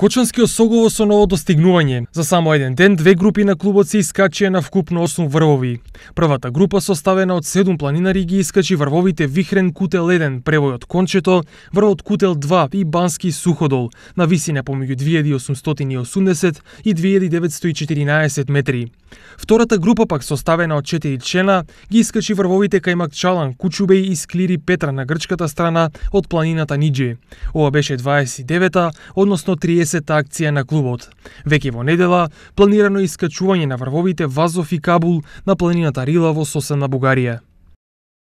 Кочанскиот согово со ново достигнување. За само еден ден две групи на клубот се искачија на вкупно 8 врвови. Првата група составена од 7 планинари ги искачи врвовите Вихрен Кутел 1, превојот Кончето, врвот Кутел 2 и Бански Суходол, на висина помеѓу 2880 и 2914 метри. Втората група пак составена од 4 члена ги искачи врвовите кај Макчалан, Кучубеј и Склири Петра на грчката страна од планината Ниџе. Ова беше 29-та, односно 30 10-та акција на клубот. Веќе во недела планирано искачување на врвовите Вазов и Кабул на планината Рилаво со на Бугарија.